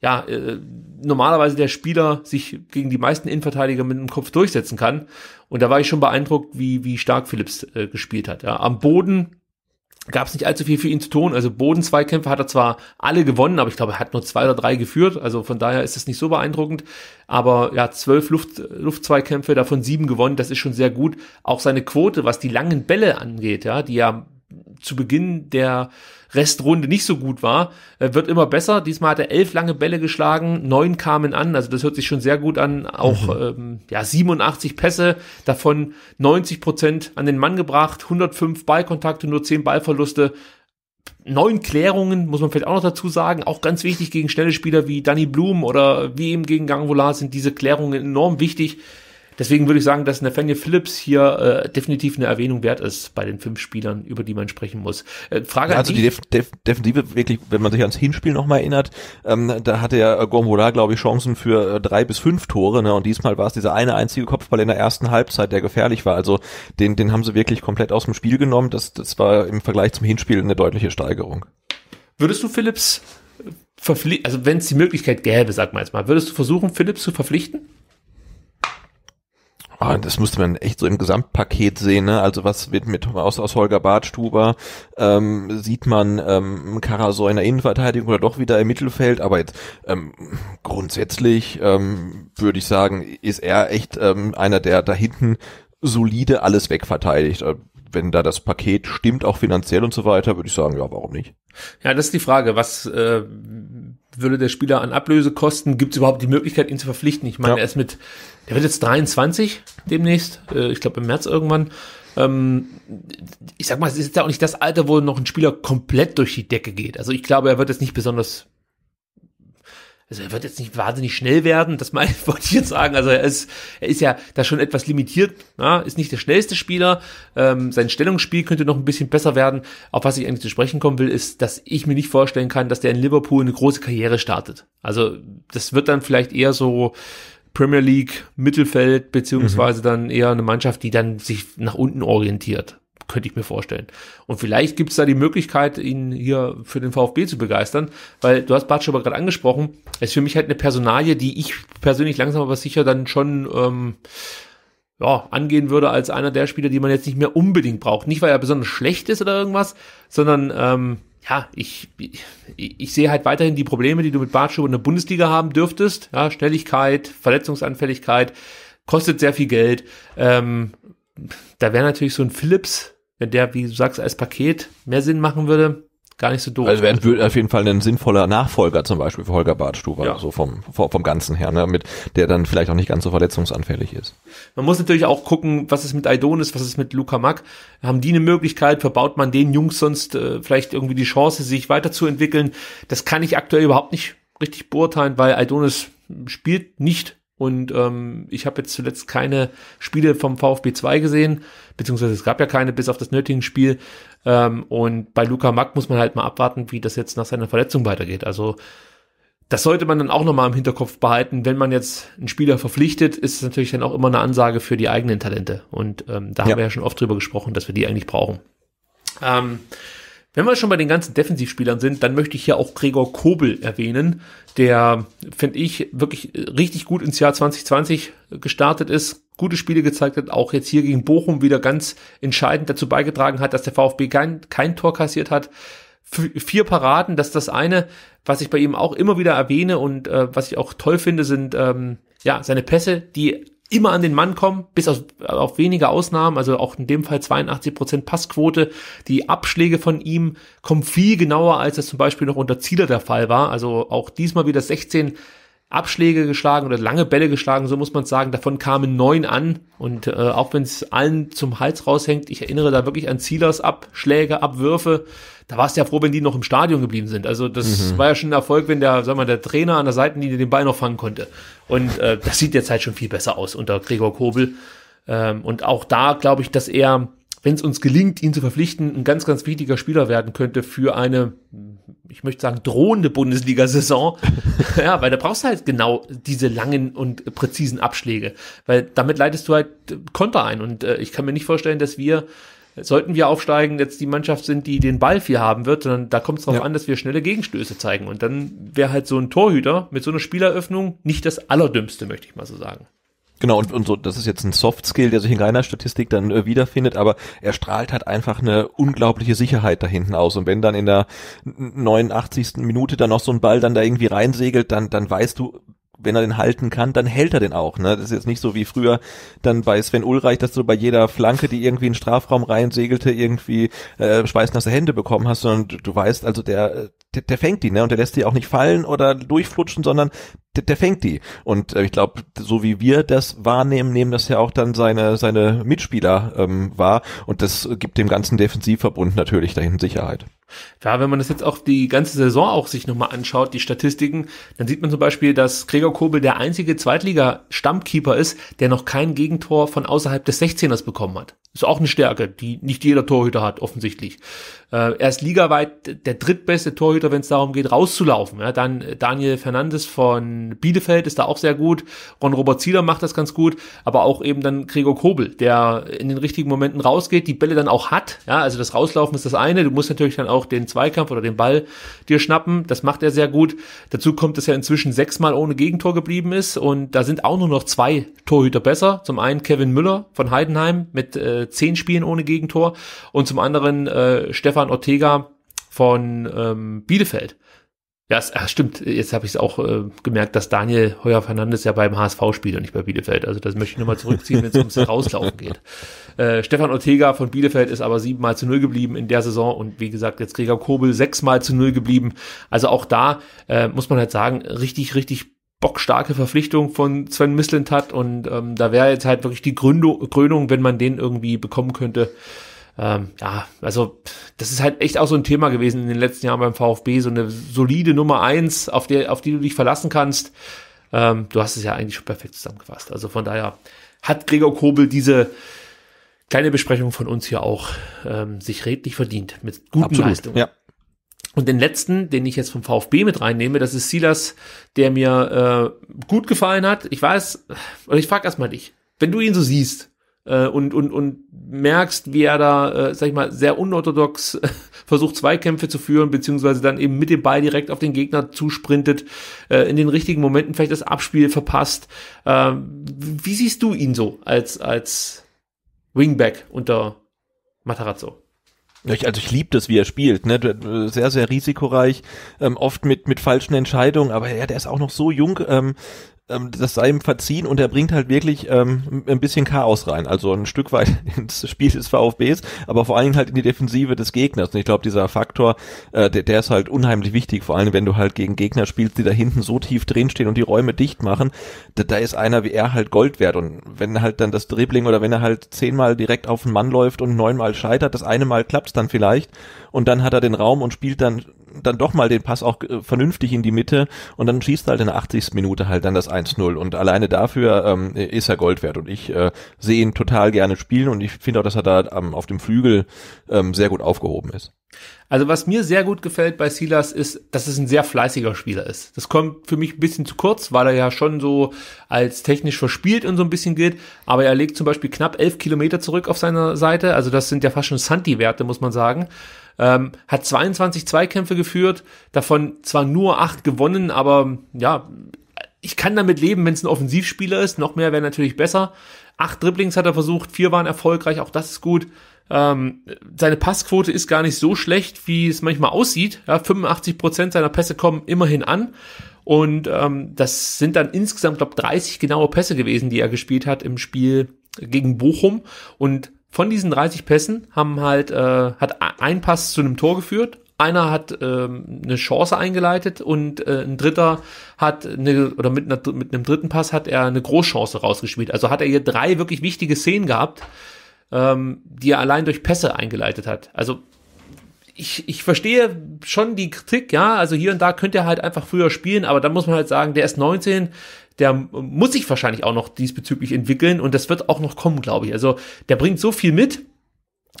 ja, äh, normalerweise der Spieler sich gegen die meisten Innenverteidiger mit dem Kopf durchsetzen kann. Und da war ich schon beeindruckt, wie, wie stark Philips äh, gespielt hat. Ja, am Boden gab es nicht allzu viel für ihn zu tun. Also Bodenzweikämpfe hat er zwar alle gewonnen, aber ich glaube, er hat nur zwei oder drei geführt. Also von daher ist es nicht so beeindruckend. Aber ja, zwölf Luft, Luftzweikämpfe, davon sieben gewonnen, das ist schon sehr gut. Auch seine Quote, was die langen Bälle angeht, ja, die ja zu Beginn der Restrunde nicht so gut war, äh, wird immer besser. Diesmal hat er elf lange Bälle geschlagen, neun kamen an, also das hört sich schon sehr gut an. Auch mhm. ähm, ja 87 Pässe, davon 90 Prozent an den Mann gebracht, 105 Ballkontakte, nur 10 Ballverluste. Neun Klärungen, muss man vielleicht auch noch dazu sagen, auch ganz wichtig gegen schnelle Spieler wie Danny Blum oder wie eben gegen Gangvola sind diese Klärungen enorm wichtig. Deswegen würde ich sagen, dass Nathaniel Phillips hier äh, definitiv eine Erwähnung wert ist bei den fünf Spielern, über die man sprechen muss. Äh, Frage ja, also die, die Def Def Defensive wirklich, wenn man sich ans Hinspiel nochmal erinnert, ähm, da hatte ja äh, Gormola, glaube ich,
Chancen für äh, drei bis fünf Tore, ne? Und diesmal war es dieser eine einzige Kopfball in der ersten Halbzeit, der gefährlich war. Also den, den haben sie wirklich komplett aus dem Spiel genommen. Das, das war im Vergleich zum Hinspiel eine deutliche Steigerung.
Würdest du Phillips äh, verpflichten, also wenn es die Möglichkeit gäbe, sag mal jetzt mal, würdest du versuchen, Phillips zu verpflichten?
Oh, das musste man echt so im Gesamtpaket sehen. Ne? Also was wird mit aus, aus Holger Bartstuber? Ähm, sieht man ähm, Karasor in der Innenverteidigung oder doch wieder im Mittelfeld? Aber jetzt ähm, grundsätzlich ähm, würde ich sagen, ist er echt ähm, einer, der da hinten solide alles wegverteidigt. Äh, wenn da das Paket stimmt, auch finanziell und so weiter, würde ich sagen, ja, warum
nicht? Ja, das ist die Frage. Was äh, würde der Spieler an Ablöse kosten? Gibt es überhaupt die Möglichkeit, ihn zu verpflichten? Ich meine, ja. er ist mit, er wird jetzt 23 demnächst, äh, ich glaube im März irgendwann. Ähm, ich sag mal, es ist ja auch nicht das Alter, wo noch ein Spieler komplett durch die Decke geht. Also ich glaube, er wird jetzt nicht besonders also er wird jetzt nicht wahnsinnig schnell werden, das meine, wollte ich jetzt sagen. Also er ist, er ist ja da schon etwas limitiert, na? ist nicht der schnellste Spieler. Ähm, sein Stellungsspiel könnte noch ein bisschen besser werden. Auf was ich eigentlich zu sprechen kommen will, ist, dass ich mir nicht vorstellen kann, dass der in Liverpool eine große Karriere startet. Also das wird dann vielleicht eher so Premier League Mittelfeld beziehungsweise mhm. dann eher eine Mannschaft, die dann sich nach unten orientiert könnte ich mir vorstellen. Und vielleicht gibt es da die Möglichkeit, ihn hier für den VfB zu begeistern, weil du hast Bartsch aber gerade angesprochen, ist für mich halt eine Personalie, die ich persönlich langsam aber sicher dann schon ähm, ja, angehen würde als einer der Spieler, die man jetzt nicht mehr unbedingt braucht. Nicht, weil er besonders schlecht ist oder irgendwas, sondern ähm, ja, ich, ich, ich sehe halt weiterhin die Probleme, die du mit Bartschuh in der Bundesliga haben dürftest. Ja, Schnelligkeit, Verletzungsanfälligkeit, kostet sehr viel Geld. Ähm, da wäre natürlich so ein Philips wenn der, wie du sagst, als Paket mehr Sinn machen würde, gar nicht so doof. Also
wäre auf jeden Fall ein sinnvoller Nachfolger zum Beispiel für Holger Badstuber, ja. so vom, vom Ganzen her, ne? mit der dann vielleicht auch nicht ganz so verletzungsanfällig ist.
Man muss natürlich auch gucken, was ist mit Aidonis, was ist mit Luca Mack. Haben die eine Möglichkeit, verbaut man den Jungs sonst äh, vielleicht irgendwie die Chance, sich weiterzuentwickeln? Das kann ich aktuell überhaupt nicht richtig beurteilen, weil Aidonis spielt nicht und ähm, ich habe jetzt zuletzt keine Spiele vom VfB 2 gesehen, beziehungsweise es gab ja keine, bis auf das Nötigen-Spiel. Ähm, und bei Luca Mack muss man halt mal abwarten, wie das jetzt nach seiner Verletzung weitergeht. Also das sollte man dann auch nochmal im Hinterkopf behalten. Wenn man jetzt einen Spieler verpflichtet, ist es natürlich dann auch immer eine Ansage für die eigenen Talente. Und ähm, da ja. haben wir ja schon oft drüber gesprochen, dass wir die eigentlich brauchen. Ähm, wenn wir schon bei den ganzen Defensivspielern sind, dann möchte ich hier auch Gregor Kobel erwähnen, der, finde ich, wirklich richtig gut ins Jahr 2020 gestartet ist, gute Spiele gezeigt hat, auch jetzt hier gegen Bochum wieder ganz entscheidend dazu beigetragen hat, dass der VfB kein, kein Tor kassiert hat. vier Paraden, das ist das eine, was ich bei ihm auch immer wieder erwähne und äh, was ich auch toll finde, sind ähm, ja seine Pässe, die immer an den Mann kommen, bis auf, auf wenige Ausnahmen, also auch in dem Fall 82% Prozent Passquote. Die Abschläge von ihm kommen viel genauer, als das zum Beispiel noch unter Zieler der Fall war. Also auch diesmal wieder 16 Abschläge geschlagen oder lange Bälle geschlagen, so muss man sagen. Davon kamen neun an. Und äh, auch wenn es allen zum Hals raushängt, ich erinnere da wirklich an Zielers Abschläge, Abwürfe. Da war es ja froh, wenn die noch im Stadion geblieben sind. Also das mhm. war ja schon ein Erfolg, wenn der, sag mal, der Trainer an der Seitenlinie den Ball noch fangen konnte. Und äh, das sieht jetzt halt schon viel besser aus unter Gregor Kobel. Ähm, und auch da glaube ich, dass er wenn es uns gelingt, ihn zu verpflichten, ein ganz, ganz wichtiger Spieler werden könnte für eine, ich möchte sagen, drohende Bundesliga-Saison. ja, weil da brauchst du halt genau diese langen und präzisen Abschläge, weil damit leitest du halt Konter ein. Und äh, ich kann mir nicht vorstellen, dass wir sollten wir aufsteigen, jetzt die Mannschaft sind, die den Ball viel haben wird, sondern da kommt es darauf ja. an, dass wir schnelle Gegenstöße zeigen. Und dann wäre halt so ein Torhüter mit so einer Spieleröffnung nicht das Allerdümmste, möchte ich mal so sagen.
Genau, und, und so, das ist jetzt ein Soft-Skill, der sich in reiner Statistik dann äh, wiederfindet, aber er strahlt halt einfach eine unglaubliche Sicherheit da hinten aus. Und wenn dann in der 89. Minute dann noch so ein Ball dann da irgendwie reinsegelt, dann, dann weißt du, wenn er den halten kann, dann hält er den auch. Ne? Das ist jetzt nicht so wie früher dann bei Sven Ulreich, dass du bei jeder Flanke, die irgendwie in den Strafraum reinsegelte, irgendwie äh, schweißnasse Hände bekommen hast, sondern du, du weißt, also der, der, der fängt die, ne? Und der lässt die auch nicht fallen oder durchflutschen, sondern der, der fängt die. Und äh, ich glaube, so wie wir das wahrnehmen, nehmen das ja auch dann seine, seine Mitspieler
ähm, wahr.
Und das gibt dem ganzen Defensivverbund natürlich dahin Sicherheit.
Ja, wenn man das jetzt auch die ganze Saison auch sich nochmal anschaut, die Statistiken, dann sieht man zum Beispiel, dass Gregor Kobel der einzige Zweitliga-Stammkeeper ist, der noch kein Gegentor von außerhalb des 16ers bekommen hat. Ist auch eine Stärke, die nicht jeder Torhüter hat, offensichtlich. Äh, er ist ligaweit der drittbeste Torhüter, wenn es darum geht, rauszulaufen. Ja, dann Daniel Fernandes von Bielefeld ist da auch sehr gut. Ron Robert Zieler macht das ganz gut, aber auch eben dann Gregor Kobel, der in den richtigen Momenten rausgeht, die Bälle dann auch hat. Ja, also das Rauslaufen ist das eine. Du musst natürlich dann auch den Zweikampf oder den Ball dir schnappen. Das macht er sehr gut. Dazu kommt, dass er inzwischen sechsmal ohne Gegentor geblieben ist und da sind auch nur noch zwei Torhüter besser. Zum einen Kevin Müller von Heidenheim mit äh, äh, zehn Spielen ohne Gegentor und zum anderen äh, Stefan Ortega von ähm, Bielefeld. Ja, es, ach, stimmt. Jetzt habe ich es auch äh, gemerkt, dass Daniel Heuer Fernandes ja beim HSV spielt und nicht bei Bielefeld. Also das möchte ich nochmal zurückziehen, wenn es ums Rauslaufen geht. Äh, Stefan Ortega von Bielefeld ist aber siebenmal zu null geblieben in der Saison und wie gesagt, jetzt Gregor Kobel sechsmal zu null geblieben. Also auch da äh, muss man halt sagen, richtig, richtig bockstarke Verpflichtung von Sven Mislintat und ähm, da wäre jetzt halt wirklich die Gründung, Krönung, wenn man den irgendwie bekommen könnte. Ähm, ja, also das ist halt echt auch so ein Thema gewesen in den letzten Jahren beim VfB, so eine solide Nummer eins, auf, der, auf die du dich verlassen kannst. Ähm, du hast es ja eigentlich schon perfekt zusammengefasst. Also von daher hat Gregor Kobel diese kleine Besprechung von uns hier auch ähm, sich redlich verdient mit guten Absolut, Leistungen. Ja. Und den letzten, den ich jetzt vom VfB mit reinnehme, das ist Silas, der mir äh, gut gefallen hat. Ich weiß, oder ich frage erstmal dich, wenn du ihn so siehst äh, und, und, und merkst, wie er da, äh, sag ich mal, sehr unorthodox äh, versucht, Zweikämpfe zu führen, beziehungsweise dann eben mit dem Ball direkt auf den Gegner zusprintet, äh, in den richtigen Momenten vielleicht das Abspiel verpasst. Äh, wie siehst du ihn so als, als Wingback unter Matarazzo?
Ich, also ich liebe das, wie er spielt. Ne? Äh, sehr, sehr risikoreich, ähm, oft mit, mit falschen Entscheidungen, aber ja, der ist auch noch so jung. Ähm, ähm, das sei ihm verziehen und er bringt halt wirklich ähm, ein bisschen Chaos rein. Also ein Stück weit ins Spiel des VfBs, aber vor allen Dingen halt in die Defensive des Gegners. Und ich glaube, dieser Faktor, äh, der, der ist halt unheimlich wichtig, vor allem wenn du halt gegen Gegner spielst, die da hinten so tief drinstehen und die Räume dicht machen. Da, da ist einer wie er halt Gold wert. Und wenn halt dann das Dribbling oder wenn er halt zehnmal direkt auf den Mann läuft und neunmal scheitert, das eine Mal klappt dann vielleicht und dann hat er den Raum und spielt dann dann doch mal den Pass auch äh, vernünftig in die Mitte und dann schießt er halt in der 80. Minute halt dann das 1-0 und alleine dafür ähm, ist er Gold wert und ich äh, sehe ihn total gerne spielen und ich
finde auch, dass er da ähm, auf dem Flügel ähm, sehr gut aufgehoben ist. Also was mir sehr gut gefällt bei Silas ist, dass es ein sehr fleißiger Spieler ist. Das kommt für mich ein bisschen zu kurz, weil er ja schon so als technisch verspielt und so ein bisschen gilt. Aber er legt zum Beispiel knapp elf Kilometer zurück auf seiner Seite. Also das sind ja fast schon Santi-Werte, muss man sagen. Ähm, hat 22 Zweikämpfe geführt, davon zwar nur acht gewonnen, aber ja, ich kann damit leben, wenn es ein Offensivspieler ist. Noch mehr wäre natürlich besser. Acht Dribblings hat er versucht, vier waren erfolgreich, auch das ist gut. Ähm, seine Passquote ist gar nicht so schlecht, wie es manchmal aussieht. Ja, 85 seiner Pässe kommen immerhin an. Und ähm, das sind dann insgesamt, glaube 30 genaue Pässe gewesen, die er gespielt hat im Spiel gegen Bochum. Und von diesen 30 Pässen haben halt, äh, hat e-, ein Pass zu einem Tor geführt, einer hat ähm, eine Chance eingeleitet und äh, ein dritter hat eine, oder mit, einer, mit einem dritten Pass hat er eine Großchance rausgespielt. Also hat er hier drei wirklich wichtige Szenen gehabt, ähm, die er allein durch Pässe eingeleitet hat. Also ich, ich verstehe schon die Kritik, ja, also hier und da könnte er halt einfach früher spielen, aber da muss man halt sagen, der ist 19, der muss sich wahrscheinlich auch noch diesbezüglich entwickeln und das wird auch noch kommen, glaube ich. Also der bringt so viel mit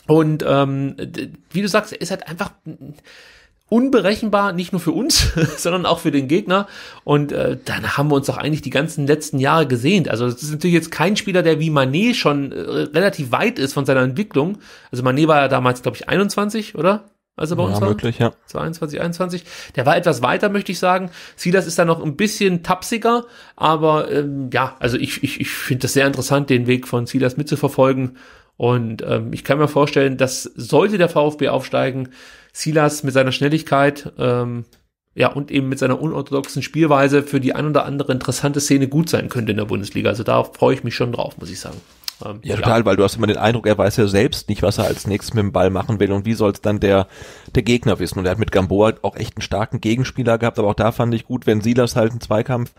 und ähm, wie du sagst, er ist halt einfach unberechenbar, nicht nur für uns, sondern auch für den Gegner. Und äh, dann haben wir uns doch eigentlich die ganzen letzten Jahre gesehnt. Also das ist natürlich jetzt kein Spieler, der wie Manet schon äh, relativ weit ist von seiner Entwicklung. Also Manet war ja damals, glaube ich, 21, oder? Also bei ja, uns war. Möglich, ja. 22, 21. Der war etwas weiter, möchte ich sagen. Silas ist da noch ein bisschen tapsiger, aber ähm, ja, also ich, ich, ich finde das sehr interessant, den Weg von Silas mitzuverfolgen. Und ähm, ich kann mir vorstellen, dass sollte der VfB aufsteigen, Silas mit seiner Schnelligkeit ähm, ja, und eben mit seiner unorthodoxen Spielweise für die ein oder andere interessante Szene gut sein könnte in der Bundesliga. Also da freue ich mich schon drauf, muss ich sagen. Ähm, ja, total, ja. weil du hast immer den Eindruck, er
weiß ja selbst nicht, was er als nächstes mit dem Ball machen will und wie soll es dann der, der Gegner wissen. Und er hat mit Gamboa auch echt einen starken Gegenspieler gehabt, aber auch da fand ich gut, wenn Silas halt einen Zweikampf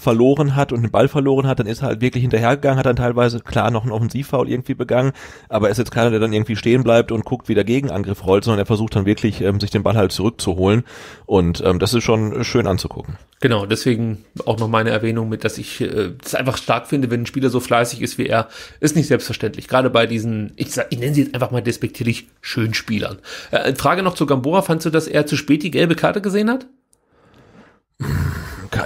verloren hat und den Ball verloren hat, dann ist er halt wirklich hinterhergegangen, hat dann teilweise klar noch einen Offensivfoul irgendwie begangen, aber er ist jetzt keiner, der dann irgendwie stehen bleibt und guckt, wie der Gegenangriff rollt, sondern er versucht dann wirklich, ähm, sich den Ball halt zurückzuholen und ähm, das ist schon schön anzugucken.
Genau, deswegen auch noch meine Erwähnung mit, dass ich äh, das einfach stark finde, wenn ein Spieler so fleißig ist wie er, ist nicht selbstverständlich, gerade bei diesen, ich, sag, ich nenne sie jetzt einfach mal despektierlich, Schönspielern. Äh, Frage noch zu Gambora, fandst du, dass er zu spät die gelbe Karte gesehen hat?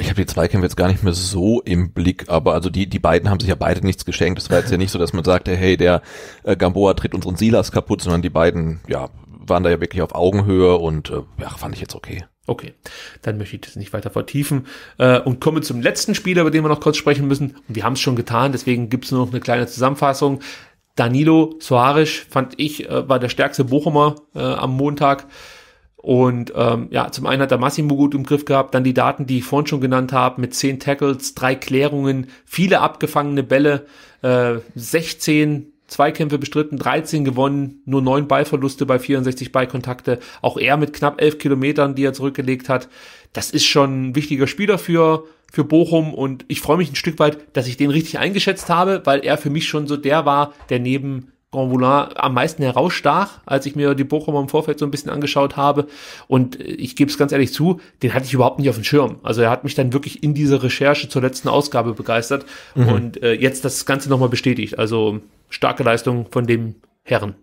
ich habe die Zweikämpfe jetzt gar nicht mehr so im Blick, aber also die, die beiden haben sich ja beide nichts geschenkt. Es war jetzt ja nicht so, dass man sagte, hey, der äh, Gamboa tritt unseren Silas kaputt, sondern die beiden, ja, waren da ja wirklich auf Augenhöhe und äh,
ja, fand ich jetzt okay. Okay, dann möchte ich das nicht weiter vertiefen äh, und komme zum letzten Spieler, über den wir noch kurz sprechen müssen. Und wir haben es schon getan, deswegen gibt's nur noch eine kleine Zusammenfassung. Danilo Soares fand ich, äh, war der stärkste Bochumer äh, am Montag. Und ähm, ja, zum einen hat er Massimo gut im Griff gehabt, dann die Daten, die ich vorhin schon genannt habe, mit zehn Tackles, drei Klärungen, viele abgefangene Bälle, äh, 16 Zweikämpfe bestritten, 13 gewonnen, nur neun Ballverluste bei 64 Ballkontakte. Auch er mit knapp elf Kilometern, die er zurückgelegt hat. Das ist schon ein wichtiger Spieler für, für Bochum und ich freue mich ein Stück weit, dass ich den richtig eingeschätzt habe, weil er für mich schon so der war, der neben Grand Moulin am meisten herausstach, als ich mir die Bochumer im Vorfeld so ein bisschen angeschaut habe. Und äh, ich gebe es ganz ehrlich zu, den hatte ich überhaupt nicht auf dem Schirm. Also er hat mich dann wirklich in dieser Recherche zur letzten Ausgabe begeistert mhm. und äh, jetzt das Ganze nochmal bestätigt. Also starke Leistung von dem Herren.